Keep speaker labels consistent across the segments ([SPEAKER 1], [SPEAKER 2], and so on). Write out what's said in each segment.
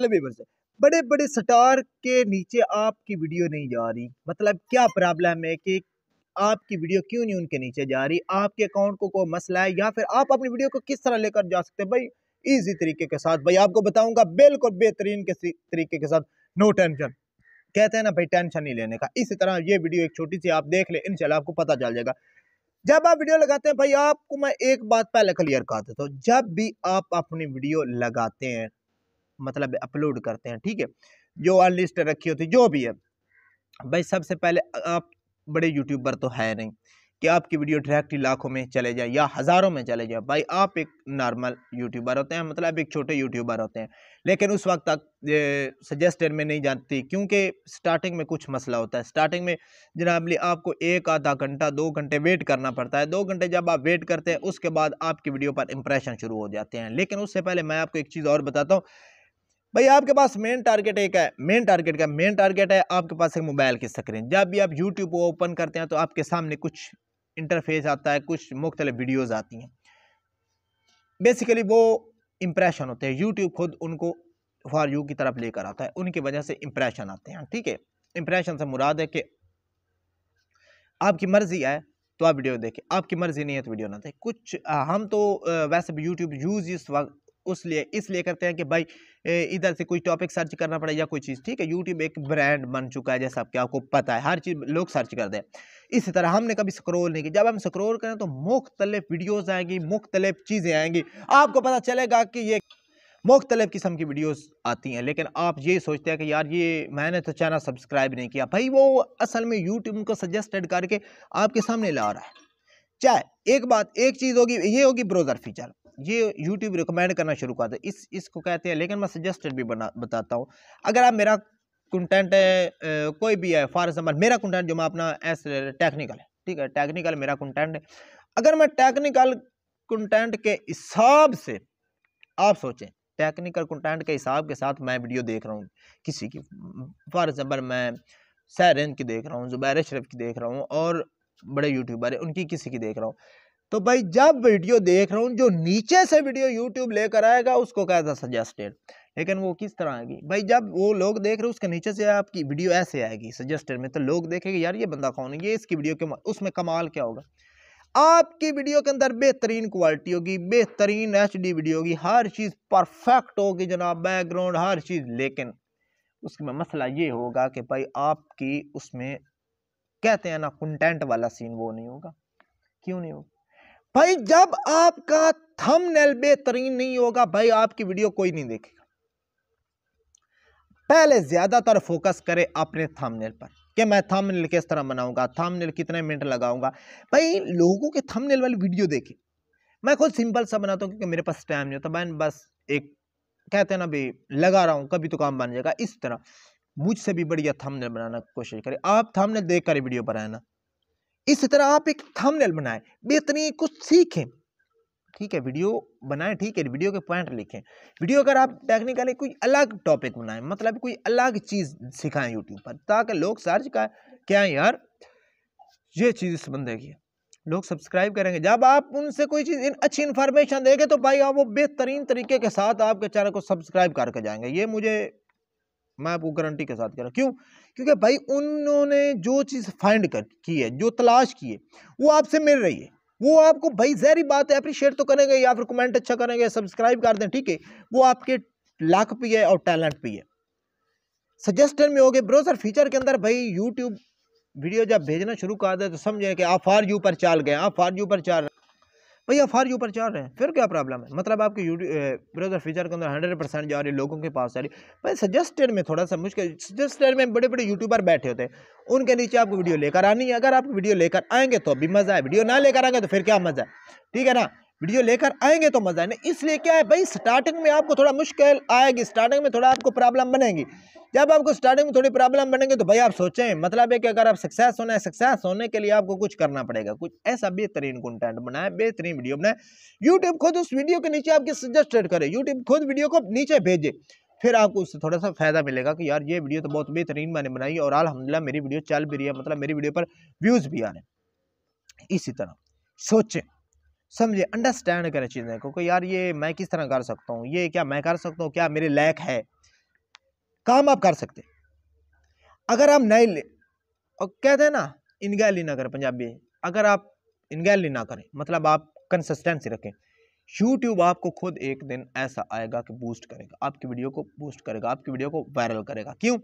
[SPEAKER 1] मतलब व्यूवर्स बड़े बड़े स्टार के नीचे आपकी वीडियो नहीं जा रही मतलब क्या प्रॉब्लम है कि आपकी वीडियो क्यों नहीं उनके नीचे जा रही आपके अकाउंट को कोई मसला है या फिर आप अपनी वीडियो को किस तरह लेकर जा सकते हैं भाई इजी तरीके के साथ भाई आपको बताऊंगा बिल्कुल बेहतरीन के तरीके के साथ नो टेंशन कहते हैं ना भाई टेंशन नहीं लेने का इसी तरह ये वीडियो एक छोटी सी आप देख ले इनशाला आपको पता चल जाएगा जब आप वीडियो लगाते हैं भाई आपको मैं एक बात पहले क्लियर कर देता हूँ जब भी आप अपनी वीडियो लगाते हैं मतलब अपलोड करते हैं ठीक है जो अनलिस्ट रखी होती जो भी है भाई सबसे पहले आप बड़े यूट्यूबर तो है नहीं कि आपकी वीडियो डायरेक्टली लाखों में चले जाए या हज़ारों में चले जाए भाई आप एक नॉर्मल यूट्यूबर होते हैं मतलब एक छोटे यूट्यूबर होते हैं लेकिन उस वक्त तक सजेस्टेड में नहीं जाती क्योंकि स्टार्टिंग में कुछ मसला होता है स्टार्टिंग में जनाबली आपको एक आधा घंटा दो घंटे वेट करना पड़ता है दो घंटे जब आप वेट करते हैं उसके बाद आपकी वीडियो पर इंप्रेशन शुरू हो जाते हैं लेकिन उससे पहले मैं आपको एक चीज़ और बताता हूँ भाई आपके पास मेन टारगेट एक है मेन टारगेट का मेन टारगेट है आपके पास एक मोबाइल की स्क्रीन जब भी आप यूट्यूब ओपन करते हैं तो आपके सामने कुछ इंटरफेस आता है कुछ मुख्तलिफ वीडियोज़ आती हैं बेसिकली वो इम्प्रेशन होते हैं यूट्यूब खुद उनको फॉर यू की तरफ लेकर आता है उनकी वजह से इम्प्रेशन आते हैं ठीक है इम्प्रेशन से मुराद है कि आपकी मर्ज़ी है तो आप वीडियो देखें आपकी मर्ज़ी नहीं है तो वीडियो ना देखें कुछ हम तो वैसे भी यूट्यूब यूज़ इस वक्त उस लिए इसलिए करते हैं कि भाई इधर से कोई टॉपिक सर्च करना पड़े या कोई चीज़ ठीक है यूट्यूब एक ब्रांड बन चुका है जैसा आपको पता है हर चीज़ लोग सर्च कर दें इसी तरह हमने कभी स्क्रोल नहीं किया जब हम स्क्रोल करें तो मुख्तलिफ वीडियोज़ आएंगी मुख्तलिफ चीज़ें आएंगी आपको पता चलेगा कि ये मुख्तलिफ किस्म की वीडियोस आती हैं लेकिन आप ये सोचते हैं कि यार ये मैंने तो चैनल सब्सक्राइब नहीं किया भाई वो असल में यूट्यूब को सजेस्टेड करके आपके सामने ला रहा है चाहे एक बात एक चीज़ होगी ये होगी ब्रोजर फीचर ये यूट्यूब रिकमेंड करना शुरू कर दे इस इसको कहते हैं लेकिन मैं सजेस्टेड भी बना बताता हूँ अगर आप मेरा कंटेंट है कोई भी है फॉर एग्जाम्पल मेरा कंटेंट जो मैं अपना एस टेक्निकल है ठीक है टेक्निकल मेरा कंटेंट है अगर मैं टेक्निकल कंटेंट के हिसाब से आप सोचें टेक्निकल कंटेंट के हिसाब के साथ मैं वीडियो देख रहा हूँ किसी की फॉर एग्जाम्पल मैं सैरन की देख रहा हूँ जुबैर शरीफ की देख रहा हूँ और बड़े यूट्यूबर है उनकी किसी की देख रहा हूँ तो भाई जब वीडियो देख रहा हूँ जो नीचे से वीडियो यूट्यूब लेकर आएगा उसको कहता सजेस्टेड लेकिन वो किस तरह आएगी भाई जब वो लोग देख रहे हो उसके नीचे से आपकी वीडियो ऐसे आएगी सजेस्टेड में तो लोग देखेंगे यार ये बंदा कौन है ये इसकी वीडियो के उसमें कमाल क्या होगा आपकी वीडियो के अंदर बेहतरीन क्वालिटी होगी बेहतरीन एच डी वीडियो होगी हर चीज़ परफेक्ट होगी जनाब बैकग्राउंड हर चीज़ लेकिन उसमें मसला ये होगा कि भाई आपकी उसमें कहते हैं ना कंटेंट वाला सीन वो नहीं होगा क्यों नहीं होगा भाई जब आपका थंबनेल बेहतरीन नहीं होगा भाई आपकी वीडियो कोई नहीं देखेगा पहले ज़्यादातर फोकस करें अपने थंबनेल पर कि मैं थंबनेल किस तरह बनाऊंगा थंबनेल कितने मिनट लगाऊंगा भाई लोगों के थंबनेल वाली वीडियो देखें मैं खुद सिंपल सा बनाता हूँ क्योंकि मेरे पास टाइम नहीं होता मैं बस एक कहते हैं ना भाई लगा रहा हूँ कभी तो काम बन जाएगा इस तरह मुझसे भी बढ़िया थंबनेल बनाना कोशिश करें आप थंबनेल देखकर कर वीडियो बनाना इसी तरह आप एक थंबनेल बनाएं बेहतरीन कुछ सीखें ठीक है वीडियो बनाएं ठीक है वीडियो के पॉइंट लिखें वीडियो अगर आप टेक्निकली कोई अलग टॉपिक बनाएं मतलब कोई अलग चीज़ सिखाएं यूट्यूब पर ताकि लोग सर्च का क्या यार ये चीज़ इस बंदे की लोग सब्सक्राइब करेंगे जब आप उनसे कोई चीज़ इन, अच्छी इन्फॉर्मेशन देंगे तो भाई आप वो बेहतरीन तरीके के साथ आपके चैनल को सब्सक्राइब करके जाएंगे ये मुझे मैं आपको गारंटी के साथ कह रहा हूँ क्यों क्योंकि भाई उन्होंने जो चीज़ फाइंड कर की है जो तलाश की है वो आपसे मिल रही है वो आपको भाई जहरी बात है अप्रिशिएट तो करेंगे या फिर कमेंट अच्छा करेंगे सब्सक्राइब कर दें ठीक है वो आपके लाख पे है और टैलेंट पे है सजेस्टन में हो गए ब्रोजर फीचर के अंदर भाई यूट्यूब वीडियो जब भेजना शुरू कर दे तो समझें कि आप फार यू पर चाल गए आप फार यू पर चाल भैया फार यू ऊपर चढ़ रहे हैं फिर क्या प्रॉब्लम है मतलब आपके ब्राउज़र फीचर के अंदर हंड्रेड परसेंट जा रही है लोगों के पास जा रही भाई सजेस्टेड में थोड़ा सा मुश्किल सजेस्टेड में बड़े बड़े यूट्यूबर बैठे होते हैं उनके नीचे आपको वीडियो लेकर आनी है अगर आप वीडियो लेकर आएंगे तो भी मज़ा है वीडियो ना लेकर आएंगे तो फिर क्या मज़ा है ठीक है ना वीडियो लेकर आएंगे तो मज़ा आएगा इसलिए क्या है भाई स्टार्टिंग में आपको थोड़ा मुश्किल आएगी स्टार्टिंग में थोड़ा आपको प्रॉब्लम बनेगी जब आपको स्टार्टिंग में थोड़ी प्रॉब्लम बनेंगे तो भाई आप सोचें मतलब है कि अगर आप सक्सेस होना है सक्सेस होने के लिए आपको कुछ करना पड़ेगा कुछ ऐसा बेहतरीन कंटेंट बनाए बेहतरीन वीडियो बनाए यूट्यूब खुद उस वीडियो के नीचे आपकी सजेस्टेड करे यूट्यूब खुद वीडियो को नीचे भेजे फिर आपको उससे थोड़ा सा फ़ायदा मिलेगा कि यार ये वीडियो तो बहुत बेहतरीन मैंने बनाई और अलहमदिल्ला मेरी वीडियो चल भी रही है मतलब मेरी वीडियो पर व्यूज़ भी आ रहे हैं इसी तरह सोचें समझे अंडरस्टैंड करें चीज़ें को कि यार ये मैं किस तरह कर सकता हूँ ये क्या मैं कर सकता हूँ क्या मेरे लैक है काम आप कर सकते अगर आप नए और कहते हैं ना इनगैली ना करें पंजाबी अगर आप इनगैली ना करें मतलब आप कंसिस्टेंसी रखें यूट्यूब आपको खुद एक दिन ऐसा आएगा कि बूस्ट करेगा आपकी वीडियो को बूस्ट करेगा आपकी वीडियो को वायरल करेगा क्यों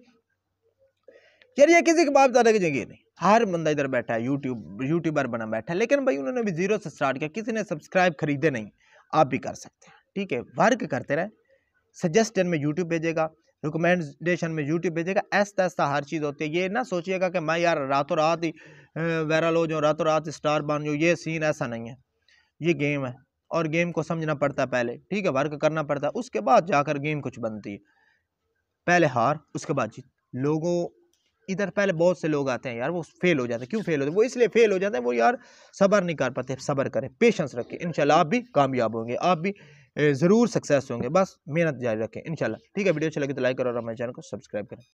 [SPEAKER 1] यार ये किसी के बाप दादा की जगह नहीं हर बंदा इधर बैठा है यूट्यूब यूट्यूबर बना बैठा है लेकिन भाई उन्होंने भी जीरो से स्टार्ट किया किसी ने सब्सक्राइब खरीदे नहीं आप भी कर सकते हैं ठीक है वर्क करते रहे सजेस्टन में यूट्यूब भेजेगा रिकमेंडेशन में यूट्यूब भेजेगा ऐसा ऐसा हर चीज़ होती है ये ना सोचिएगा कि मैं यार रातों रात ही वायरल हो जाऊँ रातों रात स्टार बन जाऊँ ये सीन ऐसा नहीं है ये गेम है और गेम को समझना पड़ता है पहले ठीक है वर्क करना पड़ता है उसके बाद जाकर गेम कुछ बनती है पहले हार उसके बाद जीत लोगों इधर पहले बहुत से लोग आते हैं यार वो फेल हो जाते हैं क्यों फेल होते हैं वो इसलिए फेल हो जाते हैं वो यार सबर नहीं कर पाते सबर करें पेशेंस रखें इनशाला आप भी कामयाब होंगे आप भी ज़रूर सक्सेस होंगे बस मेहनत जारी रखें इनशाला ठीक है वीडियो अच्छी लगी तो लाइक करो और हमारे चैनल को सब्सक्राइब करें